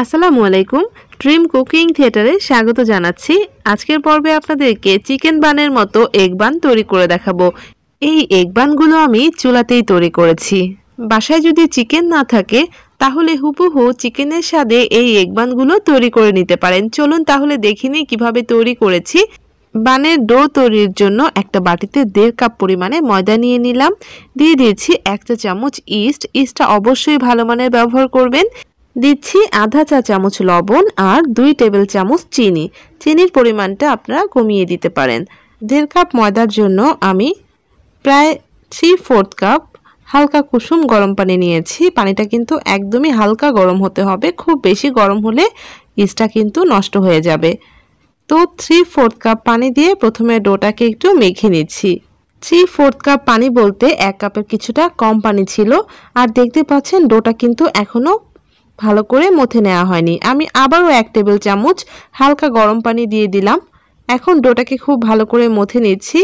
আসসালামু আলাইকুম dream cooking থিয়েটারে স্বাগত জানাচ্ছি আজকের পর্বে আপনাদেরকে চিকেন বানের মতো এগ বান তৈরি করে দেখাবো এই এগ বানগুলো আমি চুলাতেই তৈরি করেছি বাসায় যদি চিকেন না থাকে তাহলে হুবহু চিকেনের স্বাদে এই এগ বানগুলো তৈরি করে নিতে পারেন চলুন তাহলে দেখিনি কিভাবে তৈরি করেছি বানের ডো তৈরির জন্য একটা বাটিতে দেড় কাপ পরিমাণে ময়দা নিয়ে নিলাম দিয়ে দিয়েছি একটা চামচ ইস্ট ইস্টটা অবশ্যই ভালো মানের ব্যবহার করবেন দিচ্ছি আধা চা চামচ লবণ আর দুই টেবিল চামচ চিনি চিনির পরিমাণটা আপনারা কমিয়ে দিতে পারেন দেড় কাপ ময়দার জন্য আমি প্রায় থ্রি ফোর্থ কাপ হালকা কুসুম গরম পানি নিয়েছি পানিটা কিন্তু একদমই হালকা গরম হতে হবে খুব বেশি গরম হলে ইস্টটা কিন্তু নষ্ট হয়ে যাবে তো থ্রি ফোর্থ কাপ পানি দিয়ে প্রথমে ডোটাকে একটু মেখে নিচ্ছি থ্রি ফোর্থ কাপ পানি বলতে এক কাপের কিছুটা কম পানি ছিল আর দেখতে পাচ্ছেন ডোটা কিন্তু এখনও ভালো করে মথে নেওয়া হয়নি আমি আবারও এক টেবিল চামচ হালকা গরম পানি দিয়ে দিলাম এখন ডোটাকে খুব ভালো করে মথে নিচ্ছি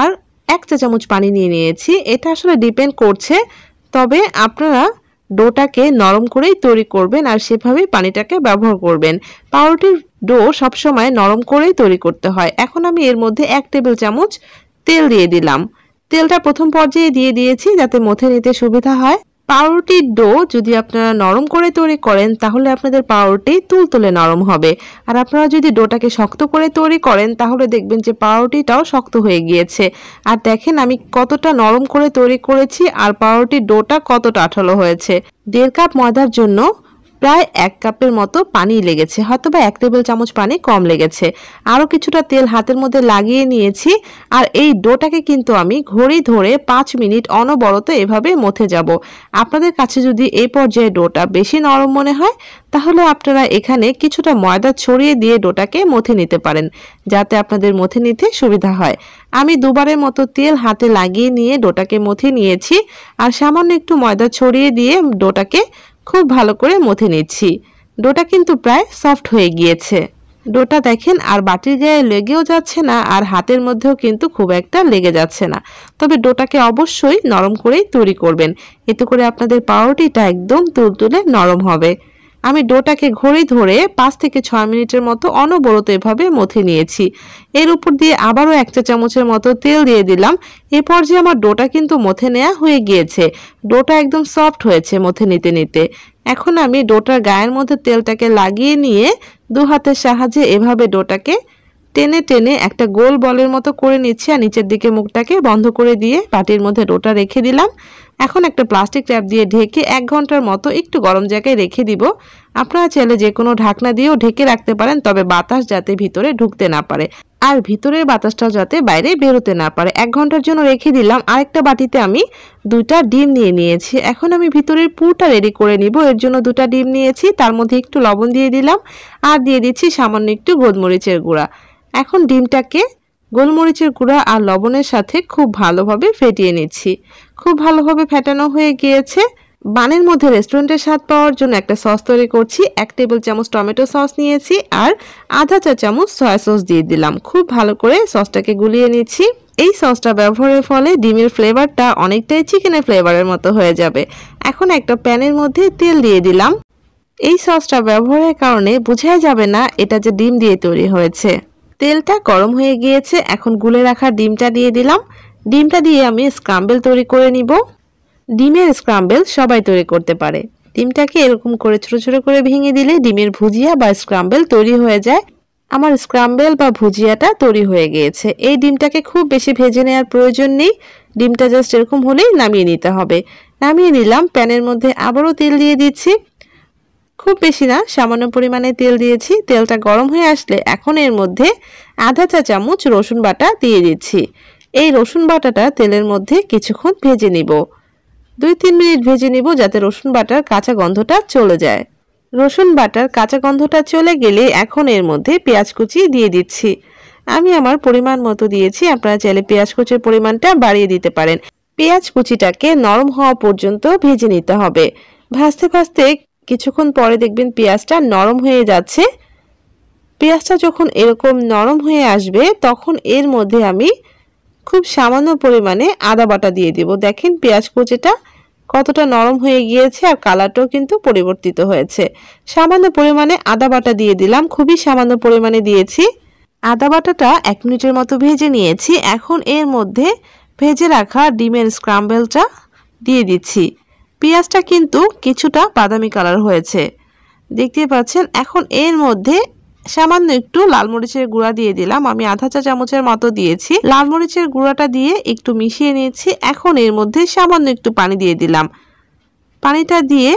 আর এক চা চামচ পানি নিয়ে নিয়েছি এটা আসলে ডিপেন্ড করছে তবে আপনারা ডোটাকে নরম করেই তৈরি করবেন আর সেভাবেই পানিটাকে ব্যবহার করবেন পাউরুটির ডো সবসময় নরম করেই তৈরি করতে হয় এখন আমি এর মধ্যে এক টেবিল চামচ তেল দিয়ে দিলাম তেলটা প্রথম পর্যায়ে দিয়ে দিয়েছি যাতে মথে নিতে সুবিধা হয় পাউরুটির ডো যদি আপনারা নরম করে তৈরি করেন তাহলে আপনাদের পাউরুটি তুলতুলে নরম হবে আর আপনারা যদি ডোটাকে শক্ত করে তৈরি করেন তাহলে দেখবেন যে পাউরুটিটাও শক্ত হয়ে গিয়েছে আর দেখেন আমি কতটা নরম করে তৈরি করেছি আর পাউরুটির ডোটা কতটা আঠালো হয়েছে দেড় কাপ ময়দার জন্য প্রায় এক কাপের মতো পানি লেগেছে হয়তো বা এক টেবিল চামচ পানি কম লেগেছে আরও কিছুটা তেল হাতের মধ্যে লাগিয়ে নিয়েছি আর এই ডোটাকে কিন্তু আমি ঘড়ি ধরে পাঁচ মিনিট অনবরত এভাবে মথে যাব আপনাদের কাছে যদি এই পর্যায়ে ডোটা বেশি নরম মনে হয় তাহলে আপনারা এখানে কিছুটা ময়দা ছড়িয়ে দিয়ে ডোটাকে মথে নিতে পারেন যাতে আপনাদের মথে নিতে সুবিধা হয় আমি দুবারের মতো তেল হাতে লাগিয়ে নিয়ে ডোটাকে মথে নিয়েছি আর সামান্য একটু ময়দা ছড়িয়ে দিয়ে ডোটাকে খুব ভালো করে মথে নিচ্ছি ডোটা কিন্তু প্রায় সফট হয়ে গিয়েছে ডোটা দেখেন আর বাটির গায়ে লেগেও যাচ্ছে না আর হাতের মধ্যেও কিন্তু খুব একটা লেগে যাচ্ছে না তবে ডোটাকে অবশ্যই নরম করেই তৈরি করবেন এতে করে আপনাদের পাউরুটিটা একদম তুলতুলে নরম হবে আমি ডোটাকে ঘড়ি ধরে পাঁচ থেকে ছয় মিনিটের মতো অনবরত এভাবে মথে নিয়েছি এর উপর দিয়ে আবারও এক চা চামচের মতো তেল দিয়ে দিলাম এ পর্যায়ে আমার ডোটা কিন্তু মথে নেওয়া হয়ে গিয়েছে ডোটা একদম সফট হয়েছে মথে নিতে নিতে এখন আমি ডোটার গায়ের মধ্যে তেলটাকে লাগিয়ে নিয়ে দু হাতের সাহায্যে এভাবে ডোটাকে টেনে টেনে একটা গোল বলের মতো করে নিচ্ছি আর নিচের দিকে মুখটাকে বন্ধ করে দিয়ে পাটির মধ্যে ডোটা রেখে দিলাম এখন একটা প্লাস্টিক র্যাপ দিয়ে ঢেকে এক ঘন্টার মতো একটু গরম জায়গায় রেখে দিব আপনারা চাইলে যে কোনো ঢাকনা দিয়েও ঢেকে রাখতে পারেন তবে বাতাস যাতে ভিতরে ঢুকতে না পারে আর ভিতরের বাতাসটা যাতে বাইরে বেরোতে না পারে এক ঘন্টার জন্য রেখে দিলাম আরেকটা বাটিতে আমি দুটা ডিম নিয়ে নিয়েছি এখন আমি ভিতরের পুরটা রেডি করে নিব এর জন্য দুটা ডিম নিয়েছি তার মধ্যে একটু লবণ দিয়ে দিলাম আর দিয়ে দিচ্ছি সামান্য একটু গোলমরিচের গুঁড়া এখন ডিমটাকে গোলমরিচের গুঁড়া আর লবণের সাথে খুব ভালোভাবে ফেটিয়ে নিচ্ছি খুব ভালোভাবে ফেটানো হয়ে গিয়েছে বানের মধ্যে রেস্টুরেন্টের স্বাদ পাওয়ার জন্য একটা সস তৈরি করছি এক টেবিল চামচ টমেটো সস নিয়েছি আর আধা চা চামচ সয়া সস দিয়ে দিলাম খুব ভালো করে সসটাকে গুলিয়ে নিচ্ছি এই সসটা ব্যবহারের ফলে ডিমের ফ্লেভারটা অনেকটাই চিকেনের ফ্লেভারের মতো হয়ে যাবে এখন একটা প্যানের মধ্যে তেল দিয়ে দিলাম এই সসটা ব্যবহারের কারণে বোঝাই যাবে না এটা যে ডিম দিয়ে তৈরি হয়েছে তেলটা গরম হয়ে গিয়েছে এখন গুলে রাখা ডিমটা দিয়ে দিলাম ডিমটা দিয়ে আমি স্ক্রাম্বেল তৈরি করে নিব ডিমের স্ক্রাম্বেল সবাই তৈরি করতে পারে ডিমটাকে এরকম করে ছোট ছোট করে ভেঙে দিলে ডিমের ভুজিয়া বা স্ক্রাম্বেল তৈরি হয়ে যায় আমার স্ক্রাম্বেল বা ভুজিয়াটা তৈরি হয়ে গিয়েছে এই ডিমটাকে খুব বেশি ভেজে নেওয়ার প্রয়োজন নেই ডিমটা জাস্ট এরকম হলেই নামিয়ে নিতে হবে নামিয়ে নিলাম প্যানের মধ্যে আবারও তেল দিয়ে দিচ্ছি খুব বেশি না সামান্য পরিমাণে তেল দিয়েছি তেলটা গরম হয়ে আসলে এখন এর মধ্যে আধা চা চামচ রসুন বাটা দিয়ে দিচ্ছি এই রসুন বাটাটা তেলের মধ্যে কিছুক্ষণ ভেজে নিব দুই তিন মিনিট ভেজে নিব যাতে রসুন বাটার কাঁচা গন্ধটা চলে যায় রসুন বাটার কাঁচা গন্ধটা চলে গেলে এখন এর মধ্যে পেঁয়াজ কুচি দিয়ে দিচ্ছি আমি আমার পরিমাণ মতো দিয়েছি আপনারা চাইলে পেঁয়াজ কুচির পরিমাণটা বাড়িয়ে দিতে পারেন পেঁয়াজ কুচিটাকে নরম হওয়া পর্যন্ত ভেজে নিতে হবে ভাজতে ভাজতে কিছুক্ষণ পরে দেখবেন পেঁয়াজটা নরম হয়ে যাচ্ছে পেঁয়াজটা যখন এরকম নরম হয়ে আসবে তখন এর মধ্যে আমি খুব সামান্য পরিমাণে আদা বাটা দিয়ে দেব দেখেন পেঁয়াজ কুচিটা কতটা নরম হয়ে গিয়েছে আর কালারটাও কিন্তু পরিবর্তিত হয়েছে সামান্য পরিমাণে আদা বাটা দিয়ে দিলাম খুবই সামান্য পরিমাণে দিয়েছি আদা বাটাটা এক মিনিটের মতো ভেজে নিয়েছি এখন এর মধ্যে ভেজে রাখা ডিমের স্ক্রাম্বেলটা দিয়ে দিচ্ছি পেঁয়াজটা কিন্তু কিছুটা বাদামি কালার হয়েছে দেখতে পাচ্ছেন এখন এর মধ্যে সামান্য একটু লাল মরিচের গুঁড়া দিয়ে দিলাম আমি আধা চা চামচের মতো দিয়েছি লাল মরিচের গুঁড়াটা দিয়ে একটু মিশিয়ে নিয়েছি এখন এর মধ্যে সামান্য একটু পানি দিয়ে দিলাম পানিটা দিয়ে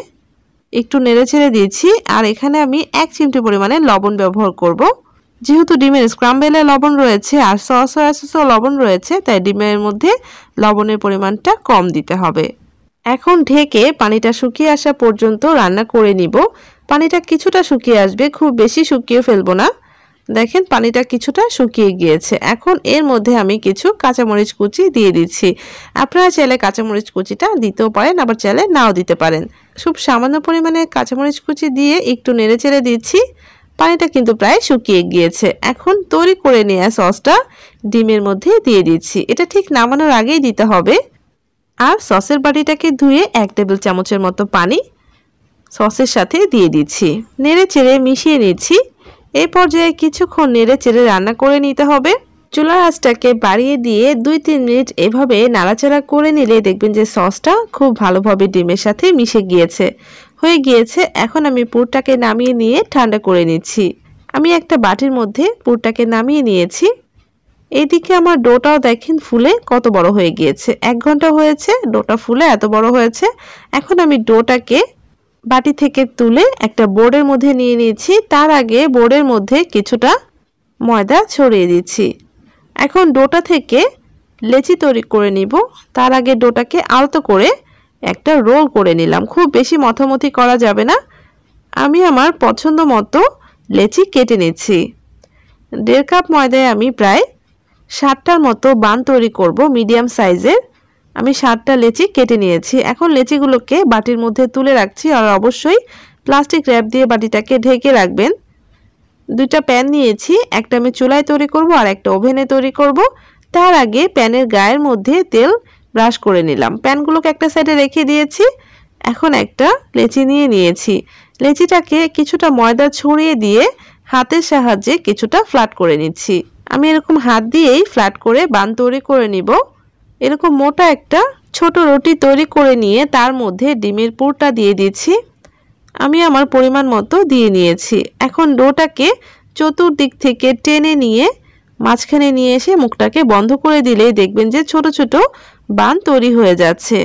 একটু নেড়ে ছেড়ে দিয়েছি আর এখানে আমি এক চিমটি পরিমাণে লবণ ব্যবহার করব। যেহেতু ডিমের স্ক্রাম্বেলে লবণ রয়েছে আর সয়া সসও লবণ রয়েছে তাই ডিমের মধ্যে লবণের পরিমাণটা কম দিতে হবে এখন ঢেকে পানিটা শুকিয়ে আসা পর্যন্ত রান্না করে নিব পানিটা কিছুটা শুকিয়ে আসবে খুব বেশি শুকিয়ে ফেলবো না দেখেন পানিটা কিছুটা শুকিয়ে গিয়েছে এখন এর মধ্যে আমি কিছু কাঁচামরিচ কুচি দিয়ে দিচ্ছি আপনারা চাইলে কাঁচামরিচ কুচিটা দিতেও পারেন আবার চাইলে নাও দিতে পারেন খুব সামান্য পরিমাণে কাঁচামরিচ কুচি দিয়ে একটু নেড়ে চেড়ে দিচ্ছি পানিটা কিন্তু প্রায় শুকিয়ে গিয়েছে এখন তৈরি করে নেওয়া সসটা ডিমের মধ্যে দিয়ে দিচ্ছি এটা ঠিক নামানোর আগেই দিতে হবে আর সসের বাটিটাকে ধুয়ে এক টেবিল চামচের মতো পানি সসের সাথে দিয়ে দিচ্ছি নেড়ে চেড়ে মিশিয়ে নিচ্ছি এই পর্যায়ে কিছুক্ষণ নেড়ে চেড়ে রান্না করে নিতে হবে চুলার আঁচটাকে বাড়িয়ে দিয়ে দুই তিন মিনিট এভাবে নাড়াচাড়া করে নিলে দেখবেন যে সসটা খুব ভালোভাবে ডিমের সাথে মিশে গিয়েছে হয়ে গিয়েছে এখন আমি পুরটাকে নামিয়ে নিয়ে ঠান্ডা করে নিচ্ছি আমি একটা বাটির মধ্যে পুরটাকে নামিয়ে নিয়েছি এইদিকে আমার ডোটাও দেখেন ফুলে কত বড় হয়ে গিয়েছে এক ঘন্টা হয়েছে ডোটা ফুলে এত বড় হয়েছে এখন আমি ডোটাকে বাটি থেকে তুলে একটা বোর্ডের মধ্যে নিয়ে নিয়েছি তার আগে বোর্ডের মধ্যে কিছুটা ময়দা ছড়িয়ে দিচ্ছি এখন ডোটা থেকে লেচি তৈরি করে নিব তার আগে ডোটাকে আলতো করে একটা রোল করে নিলাম খুব বেশি মথামতি করা যাবে না আমি আমার পছন্দ মতো লেচি কেটে নিচ্ছি দেড় কাপ ময়দায় আমি প্রায় সাতটার মতো বান তৈরি করব মিডিয়াম সাইজের আমি সাতটা লেচি কেটে নিয়েছি এখন লেচিগুলোকে বাটির মধ্যে তুলে রাখছি আর অবশ্যই প্লাস্টিক র্যাপ দিয়ে বাটিটাকে ঢেকে রাখবেন দুইটা প্যান নিয়েছি একটা আমি চুলায় তৈরি করব আর একটা ওভেনে তৈরি করব তার আগে প্যানের গায়ের মধ্যে তেল ব্রাশ করে নিলাম প্যানগুলোকে একটা সাইডে রেখে দিয়েছি এখন একটা লেচি নিয়ে নিয়েছি লেচিটাকে কিছুটা ময়দা ছড়িয়ে দিয়ে হাতের সাহায্যে কিছুটা ফ্ল্যাট করে নিচ্ছি আমি এরকম হাত দিয়েই ফ্ল্যাট করে বান তৈরি করে নিব এরকম মোটা একটা ছোট রুটি তৈরি করে নিয়ে তার মধ্যে ডিমের পুরটা দিয়ে দিচ্ছি আমি আমার পরিমাণ মতো দিয়ে নিয়েছি এখন ডোটাকে চতুর্দিক থেকে টেনে নিয়ে মাঝখানে নিয়ে এসে মুখটাকে বন্ধ করে দিলেই দেখবেন যে ছোট ছোট বান তৈরি হয়ে যাচ্ছে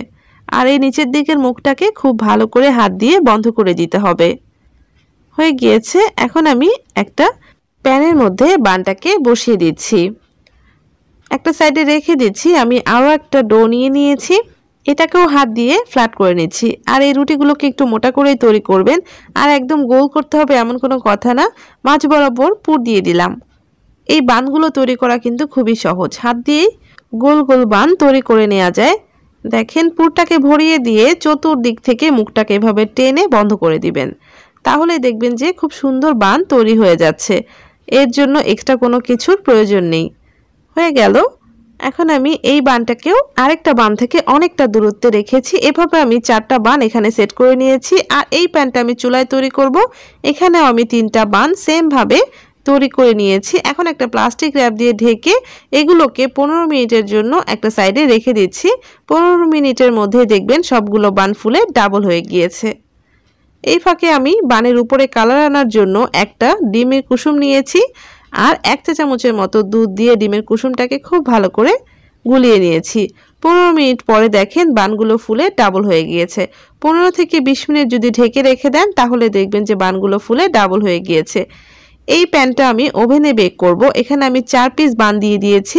আর এই নিচের দিকের মুখটাকে খুব ভালো করে হাত দিয়ে বন্ধ করে দিতে হবে হয়ে গিয়েছে এখন আমি একটা প্যানের মধ্যে বানটাকে বসিয়ে দিচ্ছি একটা সাইডে রেখে দিচ্ছি আমি আরও একটা ডো নিয়ে নিয়েছি এটাকেও হাত দিয়ে ফ্ল্যাট করে নিচ্ছি আর এই রুটিগুলোকে একটু মোটা করেই তৈরি করবেন আর একদম গোল করতে হবে এমন কোনো কথা না মাছ বরাবর পুর দিয়ে দিলাম এই বানগুলো তৈরি করা কিন্তু খুবই সহজ হাত দিয়েই গোল গোল বান তৈরি করে নেওয়া যায় দেখেন পুরটাকে ভরিয়ে দিয়ে চতুর্দিক থেকে মুখটাকে এভাবে টেনে বন্ধ করে দিবেন তাহলে দেখবেন যে খুব সুন্দর বান তৈরি হয়ে যাচ্ছে এর জন্য এক্সট্রা কোনো কিছুর প্রয়োজন নেই হয়ে গেল এখন আমি এই বানটাকেও আরেকটা বান থেকে অনেকটা দূরত্বে রেখেছি এভাবে আমি চারটা বান এখানে সেট করে নিয়েছি আর এই প্যান্টটা আমি চুলায় তৈরি করব এখানেও আমি তিনটা বান সেমভাবে তৈরি করে নিয়েছি এখন একটা প্লাস্টিক র্যাপ দিয়ে ঢেকে এগুলোকে পনেরো মিনিটের জন্য একটা সাইডে রেখে দিচ্ছি পনেরো মিনিটের মধ্যে দেখবেন সবগুলো বান ফুলে ডাবল হয়ে গিয়েছে এই ফাঁকে আমি বানের উপরে কালার আনার জন্য একটা ডিমের কুসুম নিয়েছি আর এক চা চামচের মতো দুধ দিয়ে ডিমের কুসুমটাকে খুব ভালো করে গুলিয়ে নিয়েছি পনেরো মিনিট পরে দেখেন বানগুলো ফুলে ডাবল হয়ে গিয়েছে পনেরো থেকে বিশ মিনিট যদি ঢেকে রেখে দেন তাহলে দেখবেন যে বানগুলো ফুলে ডাবল হয়ে গিয়েছে এই প্যানটা আমি ওভেনে বেক করব এখানে আমি চার পিস বান দিয়ে দিয়েছি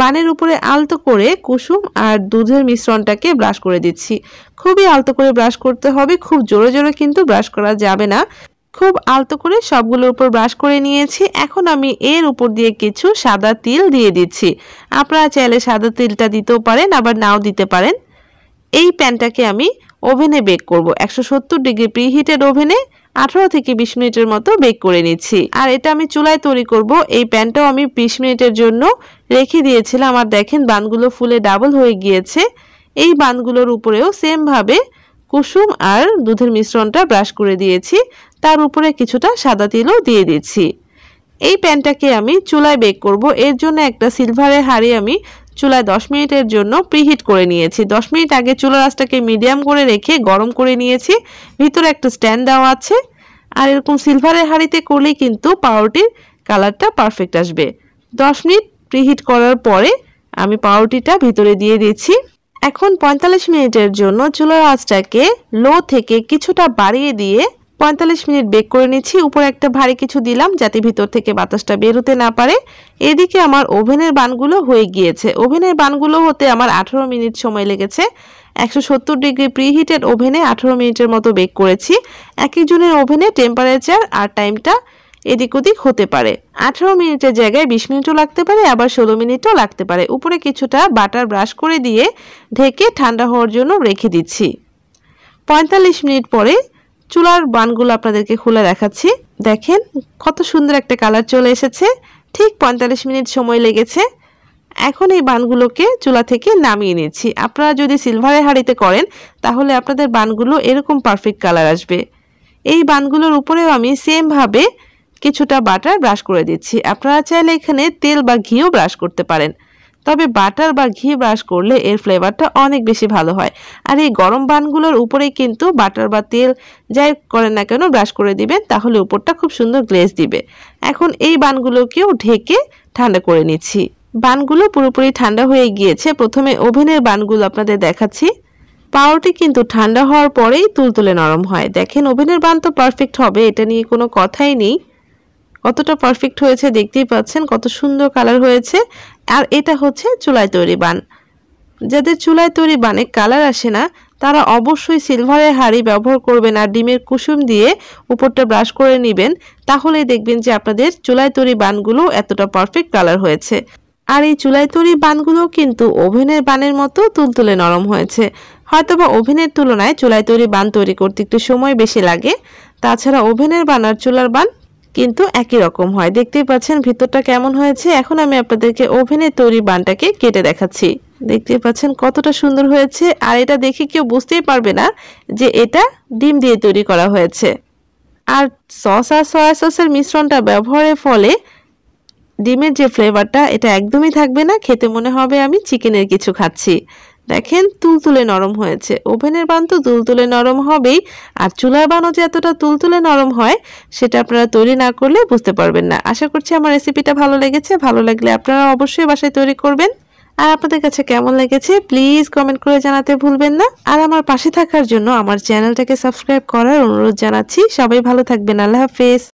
বানের উপরে আলতো করে কুসুম আর দুধের মিশ্রণটাকে ব্রাশ করে দিচ্ছি খুবই আলতো করে ব্রাশ করতে হবে খুব জোরে জোরে কিন্তু ব্রাশ করা যাবে না খুব আলতো করে সবগুলোর উপর ব্রাশ করে নিয়েছি এখন আমি এর উপর দিয়ে কিছু সাদা তিল দিয়ে দিচ্ছি আপনারা চাইলে সাদা তিলটা দিতেও পারেন আবার নাও দিতে পারেন এই প্যানটাকে আমি ওভেনে বেক করব একশো সত্তর ডিগ্রি প্রিহিটেড ওভেনে আঠারো থেকে বিশ মিনিটের মতো বেক করে নিচ্ছি আর এটা আমি চুলায় তৈরি করব এই প্যানটাও আমি বিশ মিনিটের জন্য রেখে দিয়েছিলাম আর দেখেন বানগুলো ফুলে ডাবল হয়ে গিয়েছে এই বানগুলোর উপরেও সেমভাবে কুসুম আর দুধের মিশ্রণটা ব্রাশ করে দিয়েছি তার উপরে কিছুটা সাদা তিলও দিয়ে দিচ্ছি এই প্যানটাকে আমি চুলায় বেক করব এর জন্য একটা সিলভারের হাঁড়ি আমি চুলায় দশ মিনিটের জন্য প্রিহিট করে নিয়েছি দশ মিনিট আগে চুলার আঁচটাকে মিডিয়াম করে রেখে গরম করে নিয়েছি ভিতরে একটা স্ট্যান্ড দেওয়া আছে আর এরকম সিলভারের হাঁড়িতে করলেই কিন্তু পাউরুটির কালারটা পারফেক্ট আসবে দশ মিনিট প্রিহিট করার পরে আমি পাউরুটিটা ভিতরে দিয়ে দিচ্ছি এখন পঁয়তাল্লিশ মিনিটের জন্য চুলার আঁচটাকে লো থেকে কিছুটা বাড়িয়ে দিয়ে পঁয়তাল্লিশ মিনিট বেক করে নিচ্ছি উপরে একটা ভারী কিছু দিলাম যাতে ভিতর থেকে বাতাসটা বেরোতে না পারে এদিকে আমার ওভেনের বানগুলো হয়ে গিয়েছে ওভেনের বানগুলো হতে আমার আঠেরো মিনিট সময় লেগেছে একশো সত্তর ডিগ্রি প্রিহিটেড ওভেনে আঠেরো মিনিটের মতো বেক করেছি এক একজনের ওভেনে টেম্পারেচার আর টাইমটা এদিক ওদিক হতে পারে আঠারো মিনিটের জায়গায় বিশ মিনিটও লাগতে পারে আবার ষোলো মিনিটও লাগতে পারে উপরে কিছুটা বাটার ব্রাশ করে দিয়ে ঢেকে ঠান্ডা হওয়ার জন্য রেখে দিচ্ছি পঁয়তাল্লিশ মিনিট পরে চুলার বানগুলো আপনাদেরকে খুলে দেখাচ্ছি দেখেন কত সুন্দর একটা কালার চলে এসেছে ঠিক পঁয়তাল্লিশ মিনিট সময় লেগেছে এখন এই বানগুলোকে চুলা থেকে নামিয়ে নিচ্ছি আপনারা যদি সিলভারের হাঁড়িতে করেন তাহলে আপনাদের বানগুলো এরকম পারফেক্ট কালার আসবে এই বানগুলোর উপরেও আমি সেমভাবে কিছুটা বাটার ব্রাশ করে দিচ্ছি আপনারা চাইলে এখানে তেল বা ঘিও ব্রাশ করতে পারেন তবে বাটার বা ঘি ব্রাশ করলে এর ফ্লেভারটা অনেক বেশি ভালো হয় আর এই গরম বানগুলোর উপরেই কিন্তু বাটার বা তেল যাই করেন না কেন ব্রাশ করে দিবেন তাহলে উপরটা খুব সুন্দর গ্লেজ দিবে এখন এই বানগুলোকেও ঢেকে ঠান্ডা করে নিচ্ছি বানগুলো পুরোপুরি ঠান্ডা হয়ে গিয়েছে প্রথমে ওভেনের বানগুলো আপনাদের দেখাচ্ছি পাউরুটি কিন্তু ঠান্ডা হওয়ার পরেই তুলতুলে নরম হয় দেখেন ওভেনের বান তো পারফেক্ট হবে এটা নিয়ে কোনো কথাই নেই কতটা পারফেক্ট হয়েছে দেখতেই পাচ্ছেন কত সুন্দর কালার হয়েছে আর এটা হচ্ছে চুলায় তৈরি বান যাদের চুলায় তৈরি বানে কালার আসে না তারা অবশ্যই সিলভারের হাড়ি ব্যবহার করবেন আর ডিমের কুসুম দিয়ে উপরটা ব্রাশ করে নেবেন তাহলেই দেখবেন যে আপনাদের চুলায় তৈরি বানগুলো এতটা পারফেক্ট কালার হয়েছে আর এই চুলায় তৈরি বানগুলো কিন্তু ওভেনের বানের মতো তুলতুলে নরম হয়েছে হয়তোবা ওভেনের তুলনায় চুলায় তৈরি বান তৈরি করতে একটু সময় বেশি লাগে তাছাড়া ওভেনের বান আর চুলার বান কিন্তু একই রকম হয় দেখতেই পাচ্ছেন ভিতরটা কেমন হয়েছে এখন আমি আপনাদেরকে ওভেনে তৈরি বানটাকে কেটে দেখাচ্ছি দেখতে পাচ্ছেন কতটা সুন্দর হয়েছে আর এটা দেখে কেউ বুঝতেই পারবে না যে এটা ডিম দিয়ে তৈরি করা হয়েছে আর সস আর সয়া সসের মিশ্রণটা ব্যবহারের ফলে ডিমের যে ফ্লেভারটা এটা একদমই থাকবে না খেতে মনে হবে আমি চিকেনের কিছু খাচ্ছি দেখেন তুলতুলে নরম হয়েছে ওভেনের বান তো তুলতুলে নরম হবেই আর চুলার বানও যে এতটা তুলতুলে নরম হয় সেটা আপনারা তৈরি না করলে বুঝতে পারবেন না আশা করছি আমার রেসিপিটা ভালো লেগেছে ভালো লাগলে আপনারা অবশ্যই বাসায় তৈরি করবেন আর আপনাদের কাছে কেমন লেগেছে প্লিজ কমেন্ট করে জানাতে ভুলবেন না আর আমার পাশে থাকার জন্য আমার চ্যানেলটাকে সাবস্ক্রাইব করার অনুরোধ জানাচ্ছি সবাই ভালো থাকবেন আল্লাহ হাফেজ